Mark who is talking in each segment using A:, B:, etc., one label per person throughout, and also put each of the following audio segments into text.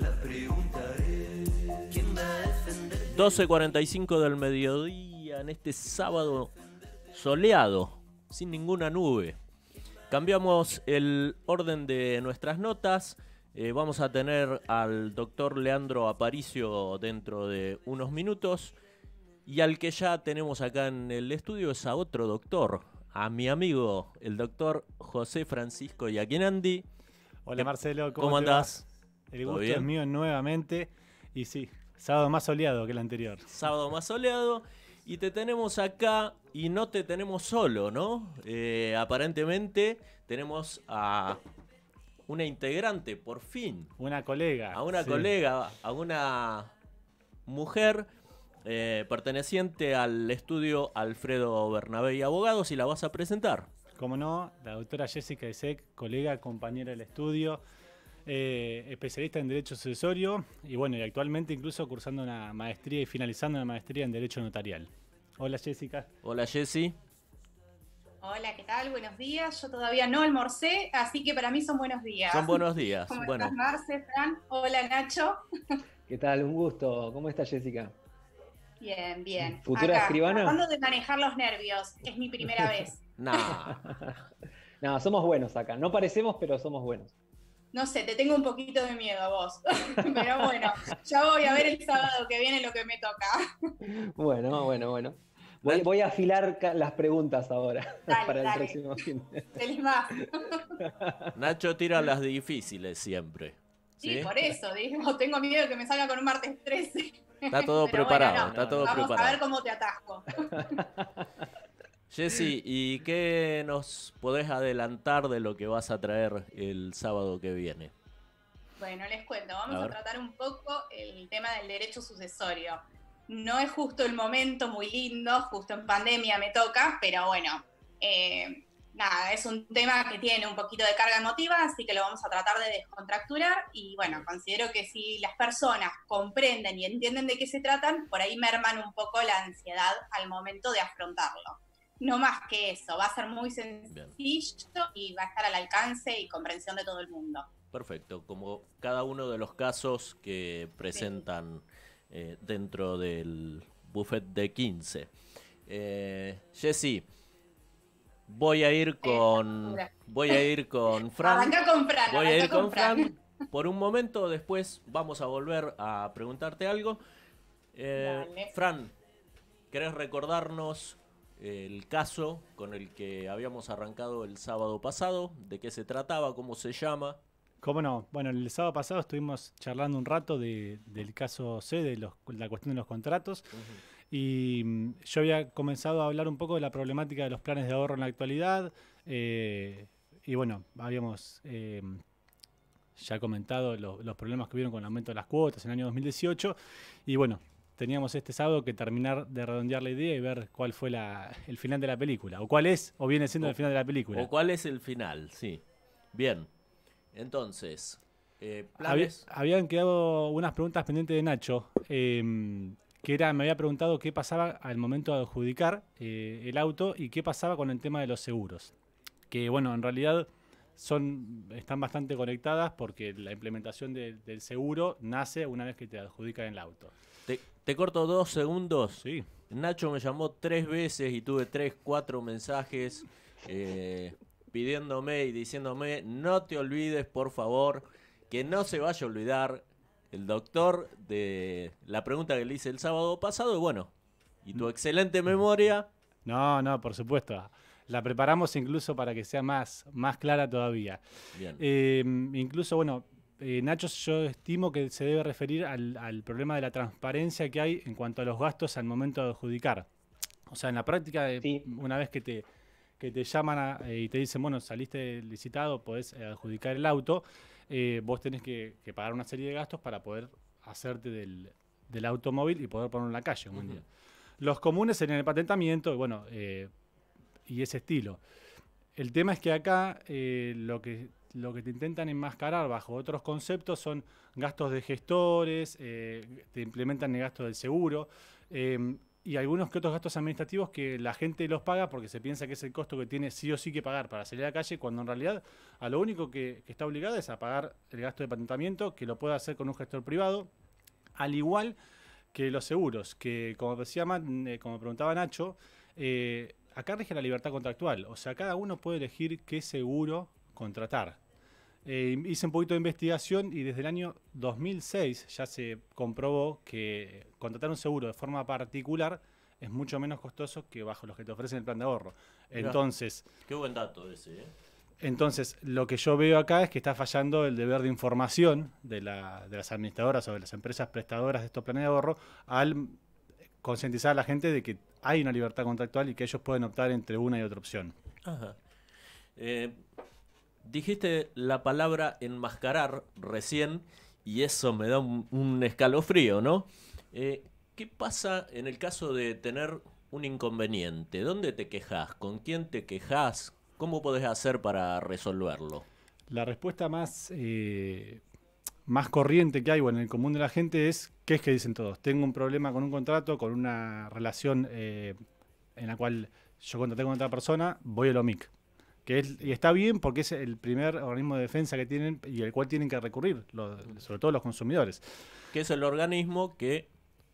A: La es ¿Quién va
B: 12.45 del mediodía en este sábado soleado, sin ninguna nube. Cambiamos el orden de nuestras notas. Eh, vamos a tener al doctor Leandro Aparicio dentro de unos minutos. Y al que ya tenemos acá en el estudio es a otro doctor, a mi amigo, el doctor José Francisco Yaquinandi.
C: Hola Marcelo, ¿cómo, ¿Cómo el gusto es mío nuevamente. Y sí, sábado más soleado que el anterior.
B: Sábado más soleado. Y te tenemos acá y no te tenemos solo, ¿no? Eh, aparentemente tenemos a una integrante, por fin. Una colega. A una colega, a una mujer eh, perteneciente al estudio Alfredo Bernabé y Abogados y la vas a presentar. Como no, la
C: doctora Jessica Isek, colega, compañera del estudio. Eh, especialista en Derecho Sucesorio y bueno, y actualmente incluso cursando una maestría y finalizando una maestría en Derecho Notarial.
B: Hola Jessica. Hola Jessy.
D: Hola, ¿qué tal? Buenos días. Yo todavía no almorcé, así que para mí son buenos días. Son buenos
A: días. ¿Cómo estás,
D: Marce, Fran? Hola, Nacho.
A: ¿Qué tal? Un gusto. ¿Cómo estás, Jessica?
D: Bien, bien. ¿Futura escribana? hablando de manejar los nervios, es mi primera vez.
A: no. no, somos buenos acá. No parecemos, pero somos buenos
D: no sé, te tengo un poquito de miedo a vos. Pero bueno, ya voy a ver el sábado que viene lo que me toca.
A: Bueno, bueno, bueno. Voy, a afilar las preguntas ahora para el próximo fin.
D: Feliz más.
B: Nacho tira las difíciles siempre.
D: Sí, por eso, digo, tengo miedo que me salga con un martes 13. Está todo preparado, está todo preparado. Vamos a ver cómo te atasco.
B: Jesse, ¿y qué nos podés adelantar de lo que vas a traer el sábado que viene?
D: Bueno, les cuento, vamos a, tratar un poco el tema del derecho sucesorio. No es justo el momento, muy lindo, justo en pandemia me toca, pero bueno, eh, nada, es un tema que tiene un poquito de carga emotiva, así que lo vamos a tratar de descontracturar y bueno, considero que si las personas comprenden y entienden de qué se tratan, por ahí merman un poco la ansiedad al momento de afrontarlo no más que eso, va a ser muy sencillo y va a estar al alcance y comprensión de todo el mundo.
B: Perfecto, como cada uno de los casos que presentan eh, dentro del buffet de 15. Eh, Jesse voy a ir con voy a ir con Fran. voy a ir con Fran. Por un momento, después vamos a volver a preguntarte algo. Eh, Fran, ¿querés recordarnos el caso con el que habíamos arrancado el sábado pasado, de qué se trataba, cómo se llama.
C: ¿Cómo no? Bueno, el sábado pasado estuvimos charlando un rato del caso C, de la cuestión de los contratos, y mm, yo había comenzado a hablar un poco de la problemática de los planes de ahorro en la actualidad, eh, y bueno, habíamos em, ya comentado los problemas que hubieron con el aumento de las cuotas en el año 2018, y bueno, teníamos este sábado que terminar de redondear la idea y ver cuál fue el final de la película, o cuál es, o viene siendo el final de la película. O cuál
B: es el final, sí. Bien, entonces, eh,
C: habían quedado unas preguntas pendientes de Nacho, em, que era, me había preguntado qué pasaba al momento de adjudicar eh, el auto y qué pasaba con el tema de los seguros. Que bueno, en realidad son, están bastante conectadas porque la implementación del seguro nace una vez que te adjudican el auto.
B: Te corto dos segundos. Sí. Nacho me llamó tres veces y tuve tres, cuatro mensajes eh, pidiéndome y diciéndome, no te olvides, por favor, que no se vaya a olvidar el doctor de la pregunta que le hice el sábado pasado. Y bueno, y tu mm.
C: excelente memoria. No, no, por supuesto. La preparamos incluso para que sea más, más clara todavía. Bien. Eh, incluso, bueno, eh, Nacho, yo estimo que se debe referir al, problema de la transparencia que hay en cuanto a los gastos al momento de adjudicar. O sea, en la práctica, eh, una vez que te, te llaman eh, y te dicen, bueno, saliste licitado, podés adjudicar el auto, vos tenés que, pagar una serie de gastos para poder hacerte del, automóvil y poder ponerlo en la calle. Un día. Los comunes en el patentamiento, bueno, y ese estilo. El tema es que acá lo que lo que te intentan enmascarar bajo otros conceptos son gastos de gestores, eh, te implementan el gasto del seguro. Eh, y algunos que otros gastos administrativos que la gente los paga porque se piensa que es el costo que tiene sí o sí que pagar para salir a la calle, cuando en realidad a lo único que, está obligada es a pagar el gasto de patentamiento, que lo puede hacer con un gestor privado, al igual que los seguros, que como decía eh, como preguntaba Nacho, eh, acá rige la libertad contractual, o sea, cada uno puede elegir qué seguro contratar. Eh, hice un poquito de investigación y desde el año 2006 ya se comprobó que contratar un seguro de forma particular es mucho menos costoso que bajo los que te ofrecen el plan de ahorro. Entonces...
B: Qué buen dato ese, ¿eh?
C: Entonces, lo que yo veo acá es que está fallando el deber de información
B: de, las
C: administradoras o de las empresas prestadoras de estos planes de ahorro al concientizar a la gente de que hay
B: una libertad contractual y que ellos
C: pueden optar entre una y otra opción.
B: Ajá. Eh, Dijiste la palabra enmascarar recién y eso me da un, escalofrío, ¿no? Eh, ¿Qué pasa en el caso de tener un inconveniente? ¿Dónde te quejas? ¿Con quién te quejas? ¿Cómo podés hacer para resolverlo? La respuesta más, eh, más corriente que
C: hay bueno, en el común de la gente es, ¿qué es que dicen todos? Tengo un problema con un contrato, con una relación eh, en la cual yo contraté con otra persona, voy a lo MIC y está bien porque es el primer organismo de defensa que tienen y al cual tienen que recurrir, sobre todo los consumidores. Que es el organismo que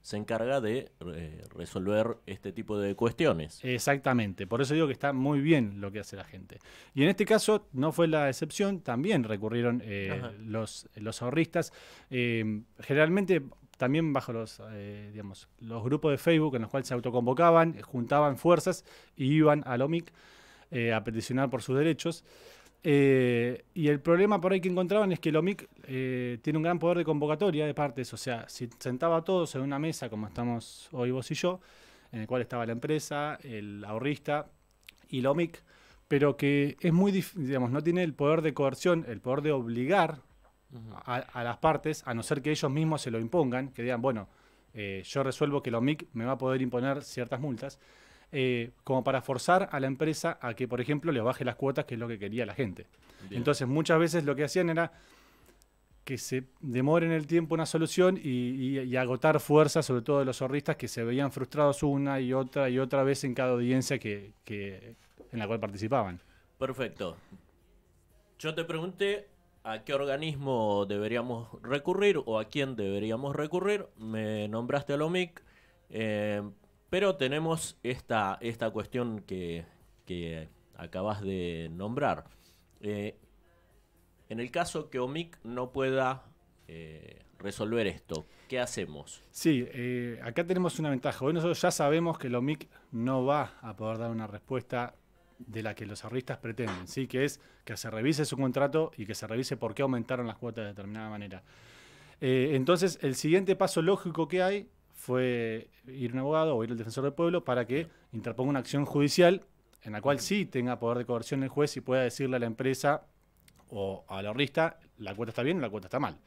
C: se encarga de eh, resolver este tipo de cuestiones. Exactamente, por eso digo que está muy bien lo que hace la gente. Y en este caso no fue la excepción, también recurrieron eh, los, los ahorristas. Eh, generalmente también bajo los, digamos, los grupos de Facebook en los cuales se autoconvocaban, juntaban fuerzas y iban al OMIC. Eh, a peticionar por sus derechos. Eh, y el problema por ahí que encontraban es que el OMIC eh, tiene un gran poder de convocatoria de partes, o sea, si sentaba a todos en una mesa como estamos hoy vos y yo, en el cual estaba la empresa, el ahorrista y el OMIC, pero que es muy, digamos, no tiene el poder de coerción, el poder de obligar a, las partes, a no ser que ellos mismos se lo impongan, que digan, bueno, yo resuelvo que el OMIC me va a poder imponer ciertas multas. Eh, como para forzar a la empresa a que, por ejemplo, le baje las cuotas, que es lo que quería la gente. Entonces, muchas veces lo que hacían era que se demore en el tiempo una solución y, agotar fuerzas, sobre todo de los zorristas, que se veían frustrados una y otra y otra vez en cada audiencia que, en la cual participaban.
B: Perfecto. Yo te pregunté a qué organismo deberíamos recurrir o a quién deberíamos recurrir. Me nombraste a lo OMIC. Eh, pero tenemos esta, esta cuestión que, que acabas de nombrar. Eh, en el caso que OMIC no pueda eh, resolver esto, ¿qué hacemos?
C: Sí, eh, acá tenemos una ventaja. Hoy nosotros ya sabemos que el OMIC no va a poder dar una respuesta de la que los arristas pretenden, ¿sí? que es que se revise su contrato y que se revise por qué aumentaron las cuotas de determinada manera. entonces, el siguiente paso lógico que hay fue ir un abogado o ir el defensor del pueblo para que interponga una acción judicial en la cual sí tenga poder de coerción el juez y pueda decirle a la empresa o al ahorrista, la cuota está bien o la cuota está mal.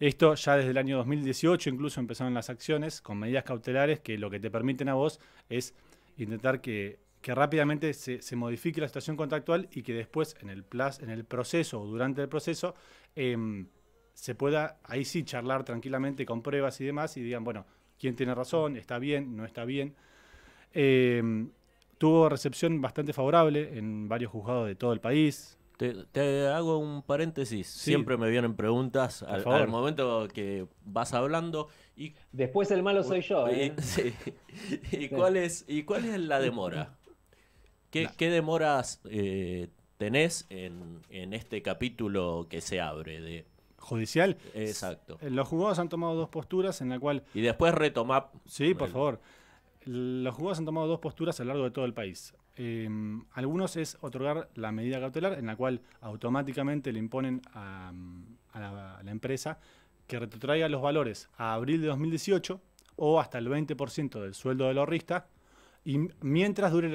C: Esto ya desde el año 2018 incluso empezaron las acciones con medidas cautelares que lo que te permiten a vos es intentar que, rápidamente se, modifique la situación contractual y que después en el, en el proceso o durante el proceso em, se pueda ahí sí charlar tranquilamente con pruebas y demás y digan, bueno, quién tiene razón, está bien, no está bien. Eh, tuvo recepción bastante favorable en varios juzgados de todo el país.
B: Te, hago un paréntesis. Siempre me vienen preguntas al, momento que vas hablando. Y, Después el malo soy yo. Y, ¿eh? cuál es, la demora? ¿Qué, demoras eh, tenés en, en, este capítulo que se abre de judicial. Exacto. Eh,
C: los juzgados han tomado dos posturas en la cual...
B: Y después retomar... Sí, por favor.
C: Los juzgados han tomado dos posturas a lo largo de todo el país. Em, algunos es otorgar la medida cautelar en la cual automáticamente le imponen a, la, empresa que retrotraiga los valores a abril de 2018 o hasta el 20% del sueldo del ahorrista y mientras dure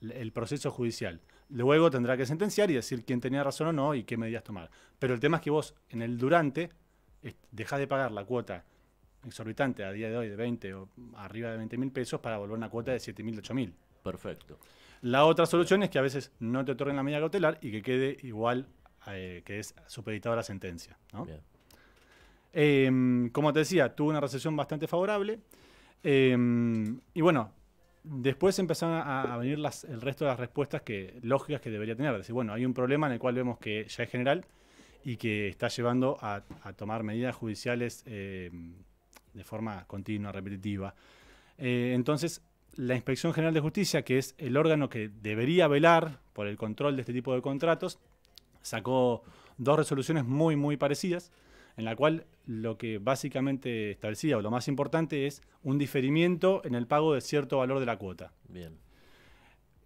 C: el proceso judicial. Luego tendrá que sentenciar y decir quién tenía razón o no y qué medidas tomar. Pero el tema es que vos, en el durante, dejás de pagar la cuota exorbitante a día de hoy de 20 o arriba de 20 mil pesos para volver a una cuota de 7 mil, 8 mil. Perfecto. La otra solución es que a veces no te otorguen la medida cautelar y que quede igual eh, que es supeditado a la sentencia. Bien. Em, como te decía, tuvo una recesión bastante favorable. Em, y bueno, después empezaron a, venir el resto de las respuestas lógicas que debería tener. Decir, bueno, hay un problema en el cual vemos que ya es general y que está llevando a, tomar medidas judiciales eh, de forma continua, repetitiva. Eh, entonces, la Inspección General de Justicia, que es el órgano que debería velar por el control de este tipo de contratos, sacó dos resoluciones muy, muy parecidas en la cual lo que básicamente establecía, o lo más importante, es un diferimiento en el pago de cierto valor de la cuota. Bien.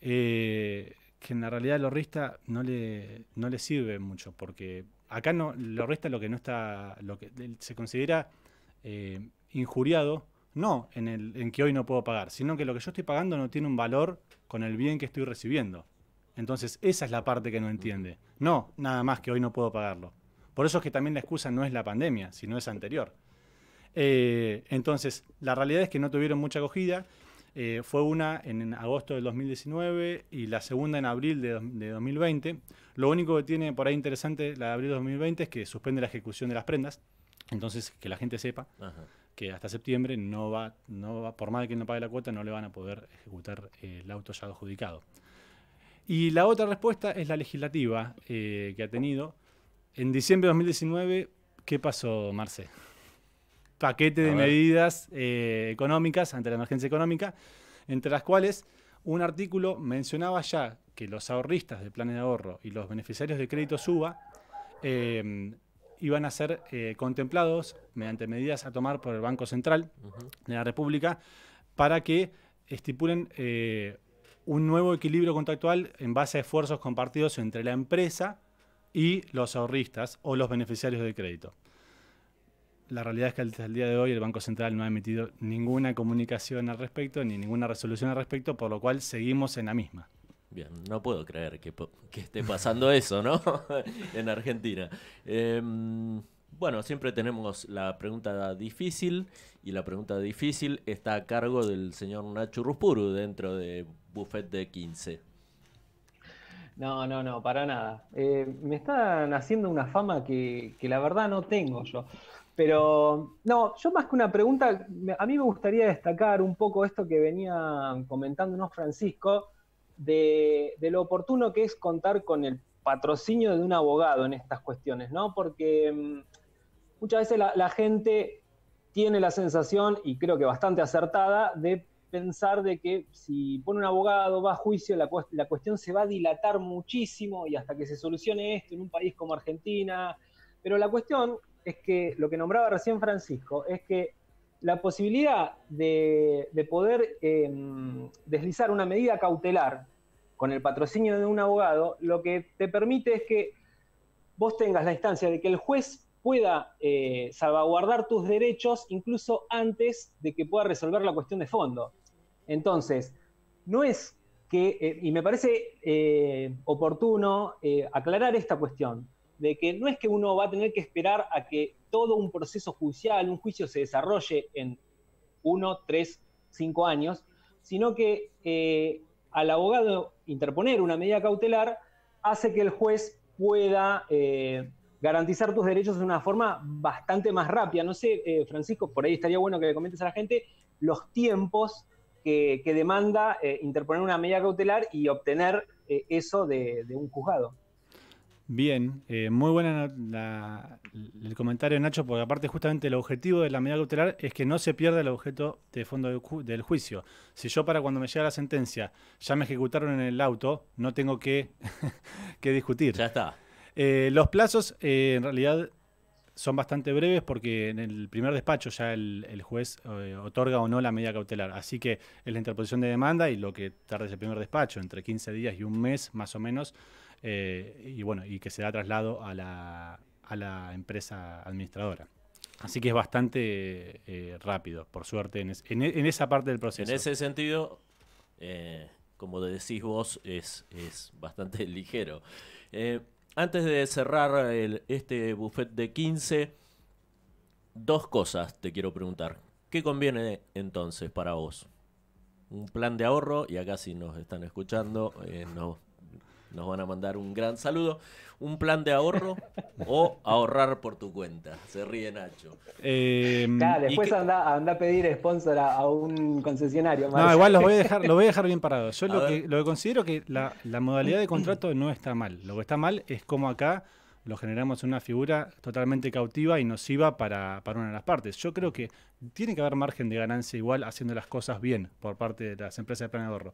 C: Eh, que en la realidad lo resta no le, no le sirve mucho, porque acá no, lo lo que no está, lo que se considera eh, injuriado, no en, el, en que hoy no puedo pagar, sino que lo que yo estoy pagando no tiene un valor con el bien que estoy recibiendo. Entonces, esa es la parte que no entiende. No, nada más que hoy no puedo pagarlo. Por eso es que también la excusa no es la pandemia, sino es anterior. Eh, entonces, la realidad es que no tuvieron mucha acogida. Eh, fue una en, agosto del 2019 y la segunda en abril de, 2020. Lo único que tiene por ahí interesante la de abril de 2020 es que suspende la ejecución de las prendas. Entonces, que la gente sepa que hasta septiembre no va, no por más de que no pague la cuota, no le van a poder ejecutar eh, el auto ya adjudicado. Y la otra respuesta es la legislativa que ha tenido en diciembre de 2019, ¿qué pasó, Marce? Paquete de medidas eh, económicas ante la emergencia económica, entre las cuales un artículo mencionaba ya que los ahorristas del plan de ahorro y los beneficiarios de crédito SUBA eh, iban a ser eh, contemplados mediante medidas a tomar por el Banco Central de la República para que estipulen un nuevo equilibrio contractual en base a esfuerzos compartidos entre la empresa y los ahorristas o los beneficiarios del crédito. La realidad es que hasta el día de hoy el Banco Central no ha emitido ninguna comunicación al respecto ni
B: ninguna resolución al respecto, por lo cual seguimos en la misma. Bien, no puedo creer que, esté pasando eso, ¿no? en Argentina. Em, bueno, siempre tenemos la pregunta difícil y la pregunta difícil está a cargo del señor Nacho Ruspuru dentro de Buffet de 15.
A: No, no, no, para nada. Eh, me están haciendo una fama que, la verdad no tengo yo. Pero no, yo más que una pregunta, a mí me gustaría destacar un poco esto que venía comentándonos Francisco, de, lo oportuno que es contar con el patrocinio de un abogado en estas cuestiones, ¿no? Porque mm, muchas veces la gente tiene la sensación, y creo que bastante acertada, de pensar de que si pone un abogado, va a juicio, la, cuestión se va a dilatar muchísimo y hasta que se solucione esto en un país como Argentina. Pero la cuestión es que lo que nombraba recién Francisco es que la posibilidad de, poder em, deslizar una medida cautelar con el patrocinio de un abogado, lo que te permite es que vos tengas la instancia de que el juez pueda eh, salvaguardar tus derechos incluso antes de que pueda resolver la cuestión de fondo. Entonces, no es que, eh, y me parece eh, oportuno eh, aclarar esta cuestión, de que no es que uno va a tener que esperar a que todo un proceso judicial, un juicio se desarrolle en uno, tres, cinco años, sino que al abogado interponer una medida cautelar hace que el juez pueda garantizar tus derechos de una forma bastante más rápida. No sé, Francisco, por ahí estaría bueno que le comentes a la gente los tiempos que, demanda eh, interponer una medida cautelar y obtener eh, eso de, un juzgado.
C: Bien, eh, muy buena el comentario de Nacho, porque aparte justamente el objetivo de la medida cautelar es que no se pierda el objeto de fondo del, juicio. Si yo para cuando me llega la sentencia ya me ejecutaron en el auto, no tengo que, discutir. Ya está. los plazos en realidad son bastante breves porque en el primer despacho ya el, juez eh, otorga o no la medida cautelar. Así que es la interposición de demanda y lo que tarda es el primer despacho, entre 15 días y un mes más o menos, eh, y bueno, y que se da traslado a la, empresa administradora. Así que es bastante eh, rápido, por suerte, e, en, esa parte del proceso. En ese
B: sentido, como decís vos, es, es bastante ligero antes de cerrar el, este buffet de 15, dos cosas te quiero preguntar. ¿Qué conviene entonces para vos? Un plan de ahorro, y acá si nos están escuchando, eh, no, nos van a mandar un gran saludo. Un plan de ahorro o ahorrar por tu cuenta. Se ríe Nacho.
C: Em,
A: después anda, anda, a pedir sponsor a, un concesionario. No, igual los voy a dejar, lo voy
C: a dejar bien parado. Yo lo que, lo que, considero que la, la modalidad de contrato no está mal. Lo que está mal es como acá lo generamos una figura totalmente cautiva y nociva para, para, una de las partes. Yo creo que tiene que haber margen de ganancia igual haciendo las cosas bien por parte de las empresas de plan de ahorro.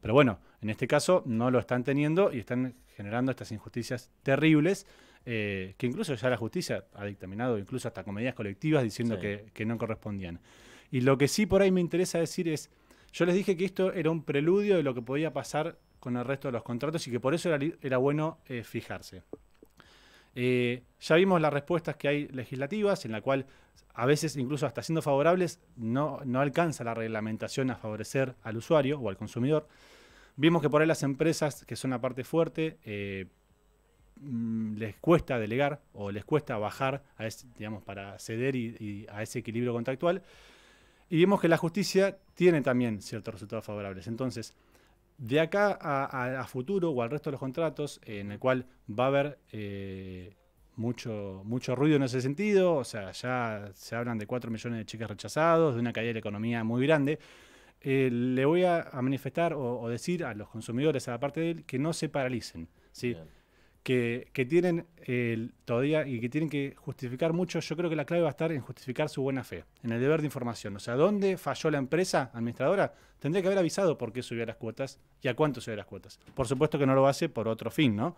C: Pero bueno, en este caso no lo están teniendo y están generando estas injusticias terribles, eh, que incluso ya la justicia ha dictaminado incluso hasta con medidas colectivas diciendo que, no correspondían. Y lo que sí por ahí me interesa decir es, yo les dije que esto era un preludio de lo que podía pasar con el resto de los contratos y que por eso era, bueno eh, fijarse. Eh, ya vimos las respuestas que hay legislativas, en la cual a veces incluso hasta siendo favorables, no, no alcanza la reglamentación a favorecer al usuario o al consumidor. Vimos que por ahí las empresas, que son la parte fuerte, eh, mm, les cuesta delegar o les cuesta bajar, digamos, para ceder y, a ese equilibrio contractual. Y vimos que la justicia tiene también ciertos resultados favorables. Entonces, de acá a, futuro o al resto de los contratos, en el cual va a haber eh, mucho, mucho ruido en ese sentido, o sea, ya se hablan de 4 millones de chicas rechazados, de una caída de la economía muy grande. Eh, le voy a, manifestar o, decir a los consumidores, a la parte de él, que no se paralicen, ¿sí? Que, tienen todavía y que tienen que justificar mucho, yo creo que la clave va a estar en justificar su buena fe, en el deber de información. O sea, ¿dónde falló la empresa administradora? Tendría que haber avisado por qué subía las cuotas y a cuánto subió las cuotas. Por supuesto que no lo hace por otro fin, ¿no?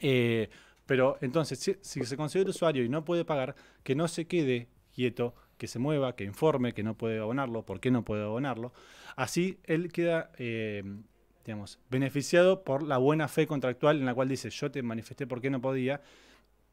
C: Eh, pero entonces, si, se considera usuario y no puede pagar, que no se quede quieto, que se mueva, que informe que no puede abonarlo, por qué no puede abonarlo. Así él queda, eh, digamos, beneficiado por la buena fe contractual en la cual dice, yo te manifesté por qué no podía.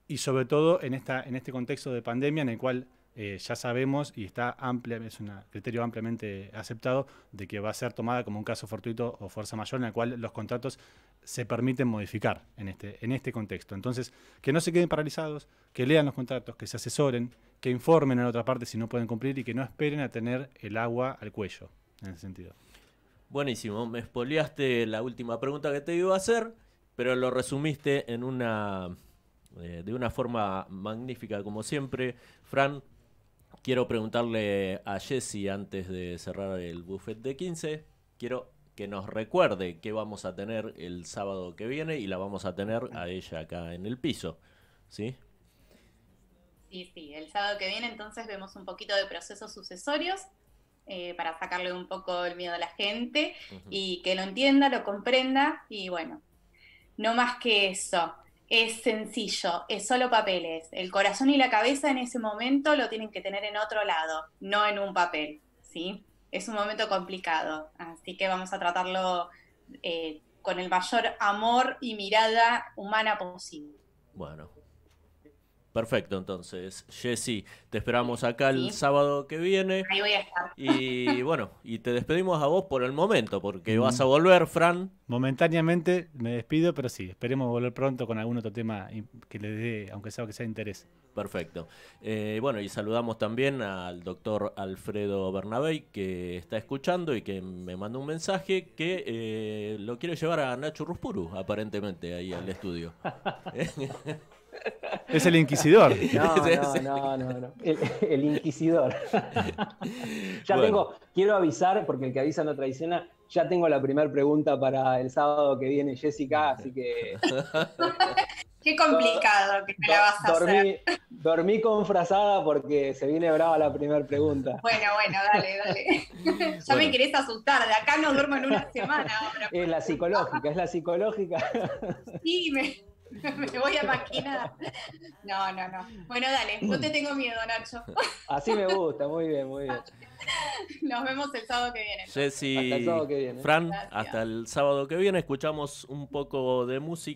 C: Y sobre todo en, esta, en este contexto de pandemia en el cual eh, ya sabemos y está amplia, es un criterio ampliamente aceptado de que va a ser tomada como un caso fortuito o fuerza mayor en el cual los contratos se permiten modificar en este, en este contexto. Entonces, que no se queden paralizados, que lean los contratos, que se asesoren, que informen en otra parte si no pueden cumplir y que no esperen a tener el agua al cuello,
B: en ese sentido. Buenísimo, me espoleaste la última pregunta que te iba a hacer, pero lo resumiste en una eh, de una forma magnífica como siempre. Fran, quiero preguntarle a Jesse antes de cerrar el buffet de 15, quiero que nos recuerde que vamos a tener el sábado que viene y la vamos a tener a ella acá en el piso. ¿Sí?
D: Sí, sí, el sábado que viene entonces vemos un poquito de procesos sucesorios eh, para sacarle un poco el miedo a la gente y que lo entienda, lo comprenda y bueno, no más que eso. Es sencillo, es solo papeles. El corazón y la cabeza en ese momento lo tienen que tener en otro lado, no en un papel, ¿sí? es un momento complicado, así que vamos a tratarlo eh, con el mayor amor y mirada humana posible.
B: Bueno, Perfecto, entonces, Jessy, te esperamos acá el sábado que viene. Ahí voy a estar. Y bueno, y te despedimos a vos por el momento, porque mm. vas a
C: volver, Fran. Momentáneamente me despido, pero sí, esperemos volver pronto con algún otro tema que le dé, aunque sea
B: que sea de interés. Perfecto. Eh, bueno, y saludamos también al doctor Alfredo Bernabé, que está escuchando y que me manda un mensaje que eh, lo quiere llevar a Nacho Ruspuru, aparentemente, ahí al estudio.
A: Es el inquisidor. No, no, no, El, inquisidor. ya tengo, quiero avisar, porque el que avisa no traiciona, ya tengo la primera pregunta para el sábado que viene Jessica, así que...
D: Qué complicado que me la vas a
A: hacer. Dormí con frazada porque se viene brava la primera pregunta.
D: Bueno, bueno, dale, dale. ya me querés asustar, de acá no duermo en una semana
A: Es la psicológica, es la psicológica.
D: sí, me... Me voy a maquinar. No, no, no. Bueno, dale, no te tengo miedo, Nacho.
A: Así me gusta, muy bien, muy bien.
D: Nos vemos el sábado que viene.
A: Jessy,
B: hasta Fran, hasta el sábado que viene escuchamos un poco de música.